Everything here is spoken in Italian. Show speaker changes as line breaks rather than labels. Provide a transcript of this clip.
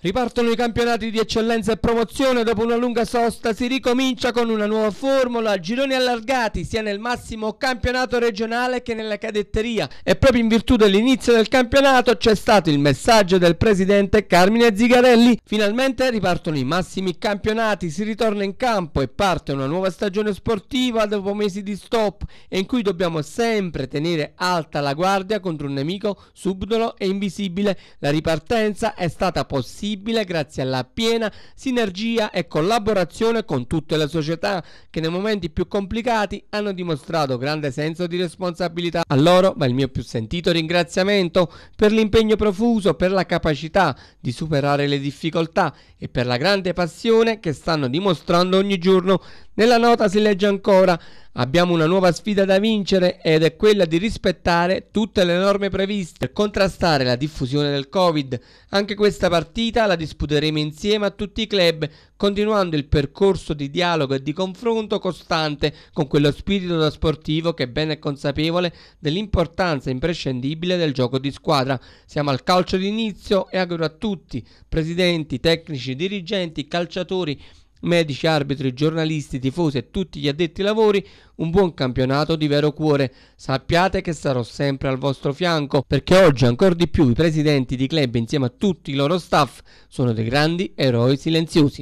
Ripartono i campionati di eccellenza e promozione, dopo una lunga sosta si ricomincia con una nuova formula, gironi allargati sia nel massimo campionato regionale che nella cadetteria e proprio in virtù dell'inizio del campionato c'è stato il messaggio del presidente Carmine Zigarelli, finalmente ripartono i massimi campionati, si ritorna in campo e parte una nuova stagione sportiva dopo mesi di stop e in cui dobbiamo sempre tenere alta la guardia contro un nemico subdolo e invisibile, la ripartenza è stata possibile possibile grazie alla piena sinergia e collaborazione con tutte le società che nei momenti più complicati hanno dimostrato grande senso di responsabilità. A loro va il mio più sentito ringraziamento per l'impegno profuso, per la capacità di superare le difficoltà e per la grande passione che stanno dimostrando ogni giorno nella nota si legge ancora Abbiamo una nuova sfida da vincere ed è quella di rispettare tutte le norme previste per contrastare la diffusione del Covid. Anche questa partita la disputeremo insieme a tutti i club, continuando il percorso di dialogo e di confronto costante con quello spirito da sportivo che è ben è consapevole dell'importanza imprescindibile del gioco di squadra. Siamo al calcio d'inizio e auguro a tutti, presidenti, tecnici, dirigenti, calciatori Medici, arbitri, giornalisti, tifosi e tutti gli addetti ai lavori, un buon campionato di vero cuore. Sappiate che sarò sempre al vostro fianco, perché oggi ancora di più i presidenti di club insieme a tutti i loro staff sono dei grandi eroi silenziosi.